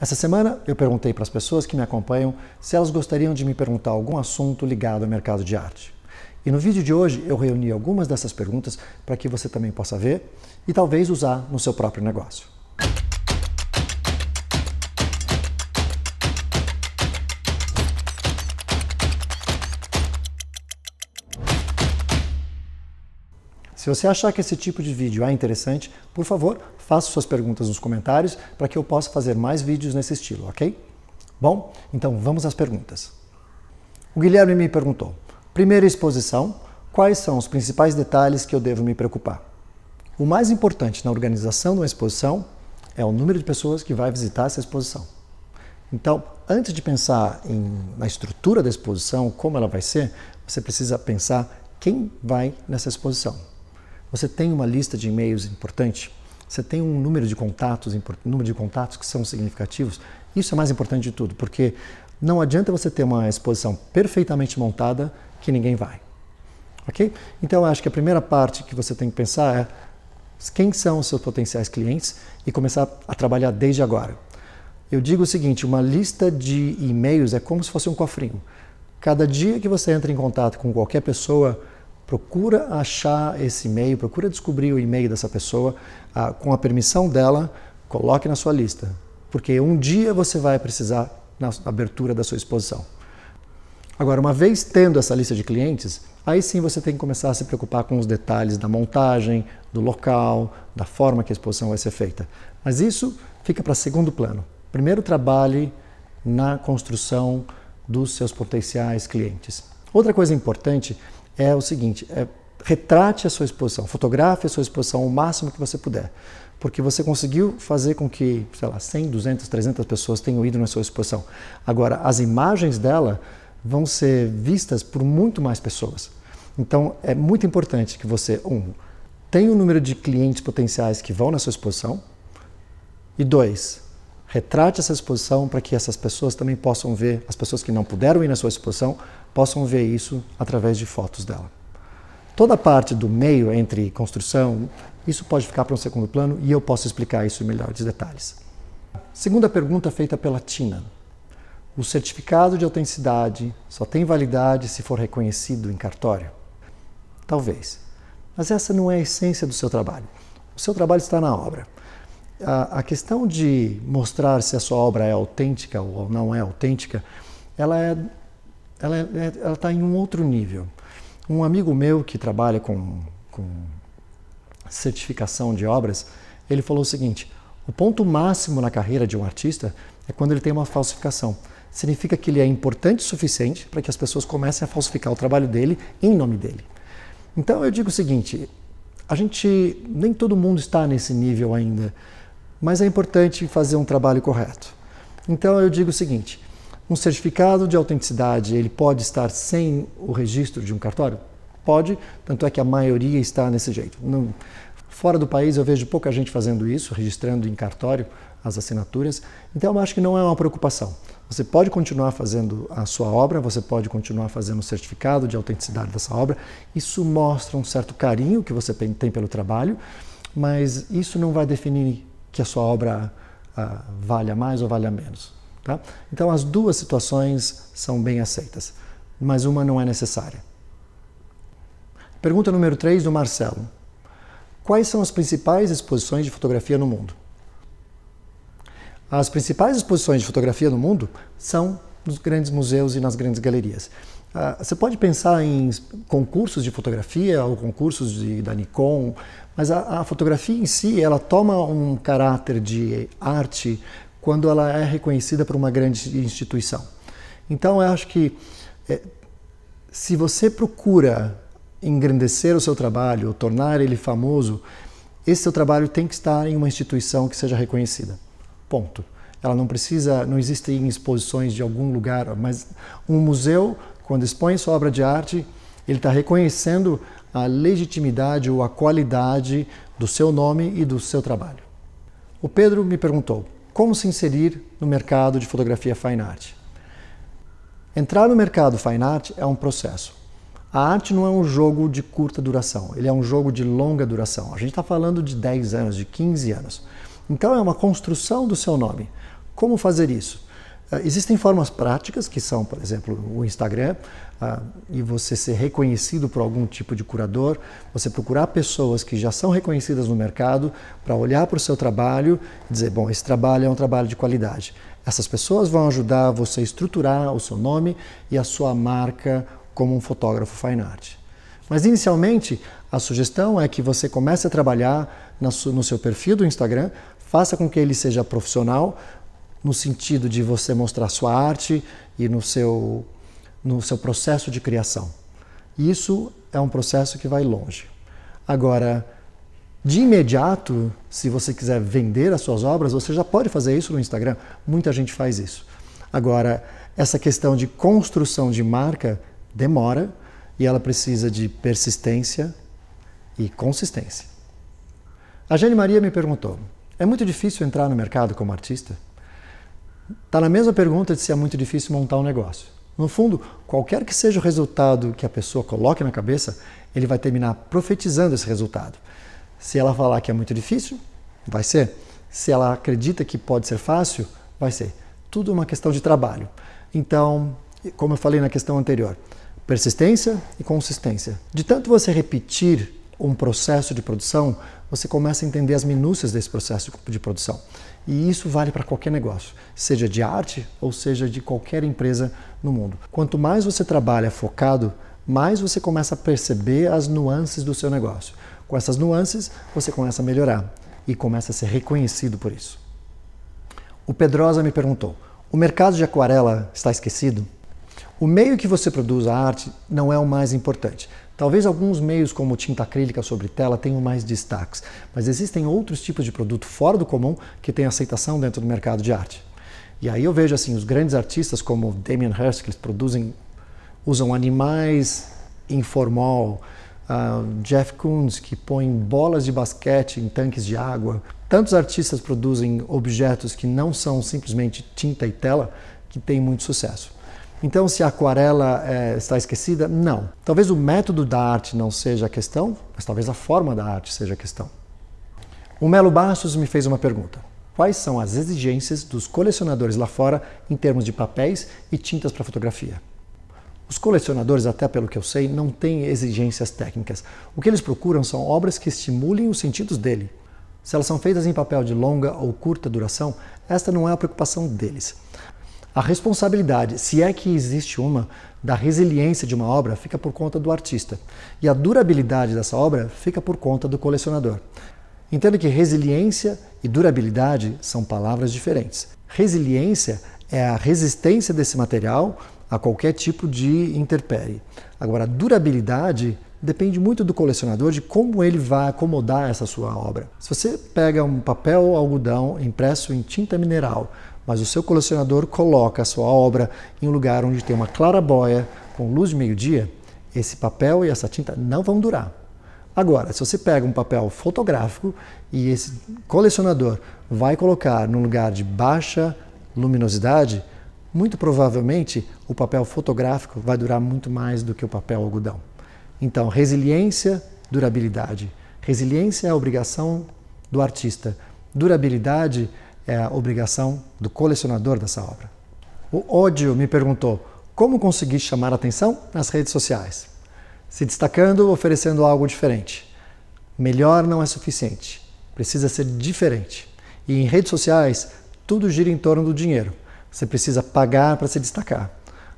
Essa semana eu perguntei para as pessoas que me acompanham se elas gostariam de me perguntar algum assunto ligado ao mercado de arte. E no vídeo de hoje eu reuni algumas dessas perguntas para que você também possa ver e talvez usar no seu próprio negócio. Se você achar que esse tipo de vídeo é interessante, por favor, Faça suas perguntas nos comentários para que eu possa fazer mais vídeos nesse estilo, ok? Bom, então vamos às perguntas. O Guilherme me perguntou: primeira exposição, quais são os principais detalhes que eu devo me preocupar? O mais importante na organização de uma exposição é o número de pessoas que vai visitar essa exposição. Então, antes de pensar em, na estrutura da exposição, como ela vai ser, você precisa pensar quem vai nessa exposição. Você tem uma lista de e-mails importante? você tem um número de contatos, número de contatos que são significativos. Isso é mais importante de tudo, porque não adianta você ter uma exposição perfeitamente montada que ninguém vai. OK? Então acho que a primeira parte que você tem que pensar é quem são os seus potenciais clientes e começar a trabalhar desde agora. Eu digo o seguinte, uma lista de e-mails é como se fosse um cofrinho. Cada dia que você entra em contato com qualquer pessoa, Procura achar esse e-mail, procura descobrir o e-mail dessa pessoa, ah, com a permissão dela, coloque na sua lista, porque um dia você vai precisar na abertura da sua exposição. Agora, uma vez tendo essa lista de clientes, aí sim você tem que começar a se preocupar com os detalhes da montagem, do local, da forma que a exposição vai ser feita. Mas isso fica para segundo plano. Primeiro trabalhe na construção dos seus potenciais clientes. Outra coisa importante é o seguinte: é, retrate a sua exposição, fotografe a sua exposição o máximo que você puder. Porque você conseguiu fazer com que, sei lá, 100, 200, 300 pessoas tenham ido na sua exposição. Agora, as imagens dela vão ser vistas por muito mais pessoas. Então, é muito importante que você, um, tenha o um número de clientes potenciais que vão na sua exposição, e dois, retrate essa exposição para que essas pessoas também possam ver, as pessoas que não puderam ir na sua exposição, possam ver isso através de fotos dela. Toda a parte do meio entre construção, isso pode ficar para um segundo plano e eu posso explicar isso em melhores detalhes. Segunda pergunta feita pela Tina. O certificado de autenticidade só tem validade se for reconhecido em cartório? Talvez. Mas essa não é a essência do seu trabalho. O seu trabalho está na obra a, a questão de mostrar se a sua obra é autêntica ou não é autêntica, ela é, ela é, é ela está em um outro nível. Um amigo meu que trabalha com, com certificação de obras, ele falou o seguinte: o ponto máximo na carreira de um artista é quando ele tem uma falsificação. Significa que ele é importante o suficiente para que as pessoas comecem a falsificar o trabalho dele em nome dele. Então eu digo o seguinte: a gente nem todo mundo está nesse nível ainda mas é importante fazer um trabalho correto. Então eu digo o seguinte: um certificado de autenticidade ele pode estar sem o registro de um cartório? Pode, tanto é que a maioria está nesse jeito. Não, fora do país eu vejo pouca gente fazendo isso, registrando em cartório as assinaturas. Então eu acho que não é uma preocupação. Você pode continuar fazendo a sua obra, você pode continuar fazendo o certificado de autenticidade dessa obra. Isso mostra um certo carinho que você tem pelo trabalho, mas isso não vai definir que a sua obra ah, valha mais ou valha menos. Tá? Então, as duas situações são bem aceitas, mas uma não é necessária. Pergunta número 3 do Marcelo: Quais são as principais exposições de fotografia no mundo? As principais exposições de fotografia no mundo são nos grandes museus e nas grandes galerias. Ah, você pode pensar em concursos de fotografia ou concursos de, da Nikon, mas a, a, fotografia em si ela toma um caráter de arte quando ela é reconhecida por uma grande instituição. Então eu acho que é, se você procura engrandecer o seu trabalho, tornar ele famoso, esse seu trabalho tem que estar em uma instituição que seja reconhecida. Ponto. Ela não precisa, não existem exposições de algum lugar, mas um museu, quando expõe sua obra de arte, ele está reconhecendo a legitimidade ou a qualidade do seu nome e do seu trabalho. O Pedro me perguntou como se inserir no mercado de fotografia fine art. Entrar no mercado fine art é um processo. A arte não é um jogo de curta duração, ele é um jogo de longa duração. A gente está falando de 10 anos, de 15 anos. Então é uma construção do seu nome. Como fazer isso? Ah, existem formas práticas, que são, por exemplo, o Instagram, ah, e você ser reconhecido por algum tipo de curador, você procurar pessoas que já são reconhecidas no mercado para olhar para o seu trabalho e dizer: bom, esse trabalho é um trabalho de qualidade. Essas pessoas vão ajudar você a estruturar o seu nome e a sua marca como um fotógrafo fine art. Mas inicialmente, a sugestão é que você comece a trabalhar no seu perfil do Instagram, faça com que ele seja profissional, no sentido de você mostrar sua arte e no seu, no seu processo de criação. Isso é um processo que vai longe. Agora, de imediato, se você quiser vender as suas obras, você já pode fazer isso no Instagram. Muita gente faz isso. Agora, essa questão de construção de marca demora e ela precisa de persistência e consistência. A Jane Maria me perguntou: é muito difícil entrar no mercado como artista? Está na mesma pergunta de se é muito difícil montar um negócio. No fundo, qualquer que seja o resultado que a pessoa coloque na cabeça, ele vai terminar profetizando esse resultado. Se ela falar que é muito difícil, vai ser. Se ela acredita que pode ser fácil, vai ser. Tudo uma questão de trabalho. Então, como eu falei na questão anterior, persistência e consistência. De tanto você repetir um processo de produção, você começa a entender as minúcias desse processo de produção. E isso vale para qualquer negócio, seja de arte ou seja de qualquer empresa no mundo. Quanto mais você trabalha focado, mais você começa a perceber as nuances do seu negócio. Com essas nuances, você começa a melhorar e começa a ser reconhecido por isso. O Pedrosa me perguntou: o mercado de aquarela está esquecido? O meio que você produz a arte não é o mais importante. Talvez alguns meios como tinta acrílica sobre tela tenham mais destaques, mas existem outros tipos de produto fora do comum que têm aceitação dentro do mercado de arte. E aí eu vejo assim, os grandes artistas como Damien Hirst, que eles produzem, usam animais informal, uh, ah, Jeff Koons, que põe bolas de basquete em tanques de água. Tantos artistas produzem objetos que não são simplesmente tinta e tela, que têm muito sucesso. Então, se a aquarela é, está esquecida, não. Talvez o método da arte não seja a questão, mas talvez a forma da arte seja a questão. O Melo Bastos me fez uma pergunta. Quais são as exigências dos colecionadores lá fora em termos de papéis e tintas para fotografia? Os colecionadores, até pelo que eu sei, não têm exigências técnicas. O que eles procuram são obras que estimulem os sentidos dele. Se elas são feitas em papel de longa ou curta duração, esta não é a preocupação deles. A responsabilidade, se é que existe uma, da resiliência de uma obra fica por conta do artista e a durabilidade dessa obra fica por conta do colecionador. Entendo que resiliência e durabilidade são palavras diferentes. Resiliência é a resistência desse material a qualquer tipo de interpere. Agora, a durabilidade depende muito do colecionador de como ele vai acomodar essa sua obra. Se você pega um papel algodão impresso em tinta mineral, mas o seu colecionador coloca a sua obra em um lugar onde tem uma clarabóia com luz de meio-dia, esse papel e essa tinta não vão durar. Agora, se você pega um papel fotográfico e esse colecionador vai colocar num lugar de baixa luminosidade, muito provavelmente o papel fotográfico vai durar muito mais do que o papel algodão. Então, resiliência, durabilidade. Resiliência é a obrigação do artista. Durabilidade é é a obrigação do colecionador dessa obra. O ódio me perguntou como consegui chamar atenção nas redes sociais. Se destacando, oferecendo algo diferente. Melhor não é suficiente, precisa ser diferente. E em redes sociais, tudo gira em torno do dinheiro. Você precisa pagar para se destacar.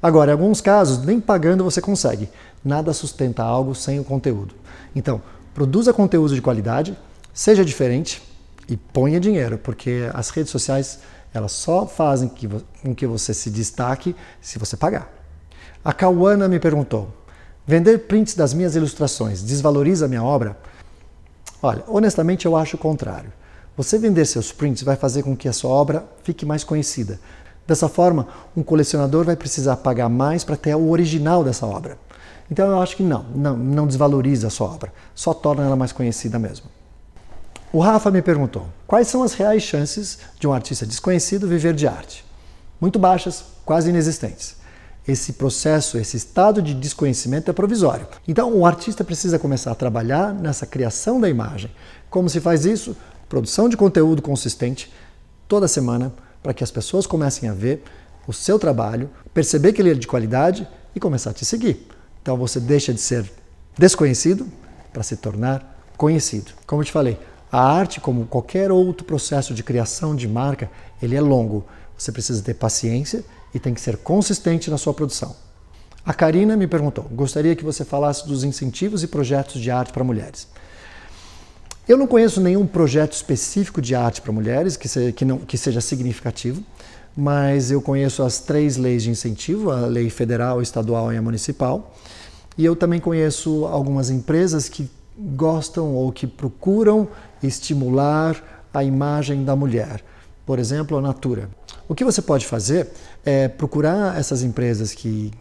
Agora, em alguns casos, nem pagando você consegue. Nada sustenta algo sem o conteúdo. Então, produza conteúdo de qualidade, seja diferente, e ponha dinheiro, porque as redes sociais elas só fazem que, com que você se destaque se você pagar. A Cauana me perguntou: vender prints das minhas ilustrações desvaloriza a minha obra? Olha, honestamente eu acho o contrário. Você vender seus prints vai fazer com que a sua obra fique mais conhecida. Dessa forma, um colecionador vai precisar pagar mais para ter o original dessa obra. Então eu acho que não, não, não desvaloriza a sua obra, só torna ela mais conhecida mesmo. O Rafa me perguntou: quais são as reais chances de um artista desconhecido viver de arte? Muito baixas, quase inexistentes. Esse processo, esse estado de desconhecimento é provisório. Então, o artista precisa começar a trabalhar nessa criação da imagem. Como se faz isso? Produção de conteúdo consistente toda semana para que as pessoas comecem a ver o seu trabalho, perceber que ele é de qualidade e começar a te seguir. Então, você deixa de ser desconhecido para se tornar conhecido. Como eu te falei, a arte, como qualquer outro processo de criação de marca, ele é longo. Você precisa ter paciência e tem que ser consistente na sua produção. A Karina me perguntou: gostaria que você falasse dos incentivos e projetos de arte para mulheres. Eu não conheço nenhum projeto específico de arte para mulheres que seja, que não, que seja significativo, mas eu conheço as três leis de incentivo: a lei federal, estadual e a municipal. E eu também conheço algumas empresas que gostam ou que procuram estimular a imagem da mulher, por exemplo, a Natura. O que você pode fazer é procurar essas empresas que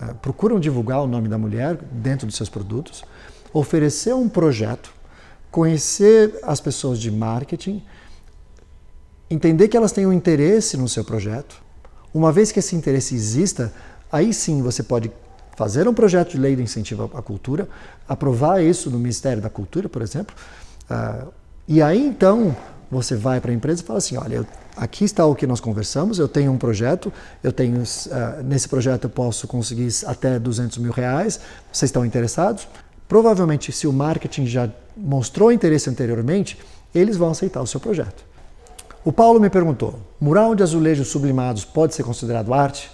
é, procuram divulgar o nome da mulher dentro dos seus produtos, oferecer um projeto, conhecer as pessoas de marketing, entender que elas têm um interesse no seu projeto. Uma vez que esse interesse exista, aí sim você pode fazer um projeto de lei de incentivo à cultura, aprovar isso no Ministério da Cultura, por exemplo, ah, e aí então você vai para a empresa e fala assim: olha, eu, aqui está o que nós conversamos, eu tenho um projeto, eu tenho ah, nesse projeto eu posso conseguir até 200 mil reais, vocês estão interessados? Provavelmente, se o marketing já mostrou interesse anteriormente, eles vão aceitar o seu projeto. O Paulo me perguntou: mural de azulejos sublimados pode ser considerado arte?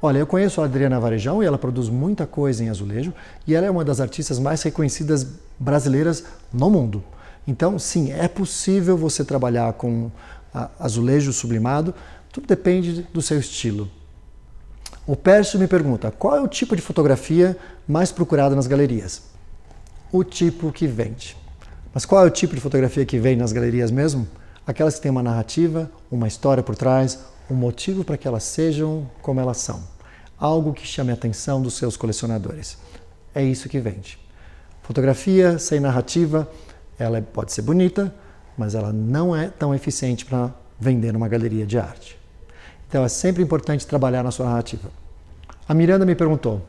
Olha, eu conheço a Adriana Varejão e ela produz muita coisa em azulejo e ela é uma das artistas mais reconhecidas brasileiras no mundo. Então, sim, é possível você trabalhar com azulejo sublimado, tudo depende do seu estilo. O Pércio me pergunta qual é o tipo de fotografia mais procurada nas galerias? O tipo que vende. Mas qual é o tipo de fotografia que vende nas galerias mesmo? Aquelas que têm uma narrativa, uma história por trás, um motivo para que elas sejam como elas são. Algo que chame a atenção dos seus colecionadores. É isso que vende. Fotografia sem narrativa ela é, pode ser bonita, mas ela não é tão eficiente para vender numa galeria de arte. Então é sempre importante trabalhar na sua narrativa. A Miranda me perguntou: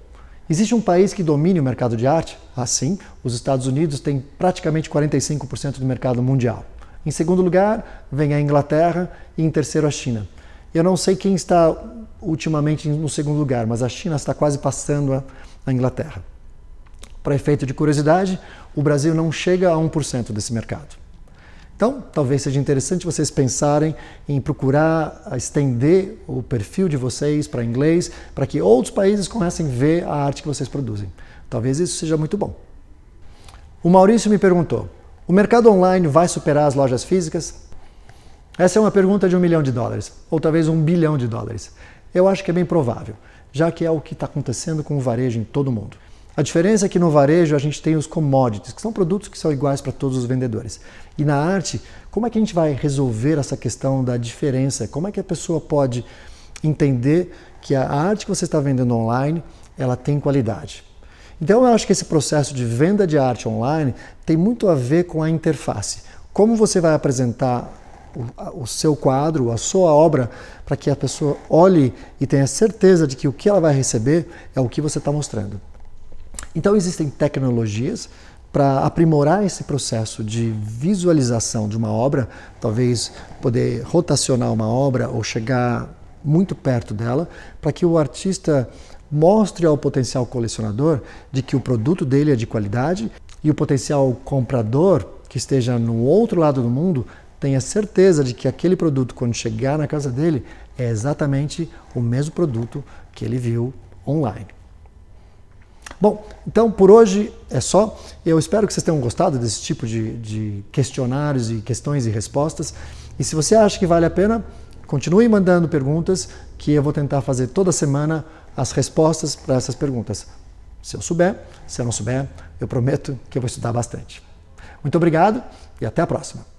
existe um país que domine o mercado de arte? Assim, ah, os Estados Unidos têm praticamente 45% do mercado mundial. Em segundo lugar, vem a Inglaterra e em terceiro a China. Eu não sei quem está ultimamente no segundo lugar, mas a China está quase passando a Inglaterra. Para efeito de curiosidade, o Brasil não chega a 1% desse mercado. Então, talvez seja interessante vocês pensarem em procurar estender o perfil de vocês para inglês, para que outros países comecem a ver a arte que vocês produzem. Talvez isso seja muito bom. O Maurício me perguntou: o mercado online vai superar as lojas físicas? Essa é uma pergunta de um milhão de dólares, ou talvez um bilhão de dólares. Eu acho que é bem provável, já que é o que está acontecendo com o varejo em todo o mundo. A diferença é que no varejo a gente tem os commodities, que são produtos que são iguais para todos os vendedores. E na arte, como é que a gente vai resolver essa questão da diferença? Como é que a pessoa pode entender que a arte que você está vendendo online, ela tem qualidade? Então eu acho que esse processo de venda de arte online tem muito a ver com a interface. Como você vai apresentar o, o seu quadro, a sua obra, para que a pessoa olhe e tenha certeza de que o que ela vai receber é o que você está mostrando. Então, existem tecnologias para aprimorar esse processo de visualização de uma obra, talvez poder rotacionar uma obra ou chegar muito perto dela, para que o artista mostre ao potencial colecionador de que o produto dele é de qualidade e o potencial comprador que esteja no outro lado do mundo tenha certeza de que aquele produto, quando chegar na casa dele, é exatamente o mesmo produto que ele viu online. Bom, então por hoje é só. Eu espero que vocês tenham gostado desse tipo de, de questionários e questões e respostas. E se você acha que vale a pena, continue mandando perguntas que eu vou tentar fazer toda semana as respostas para essas perguntas. Se eu souber, se eu não souber, eu prometo que eu vou estudar bastante. Muito obrigado e até a próxima.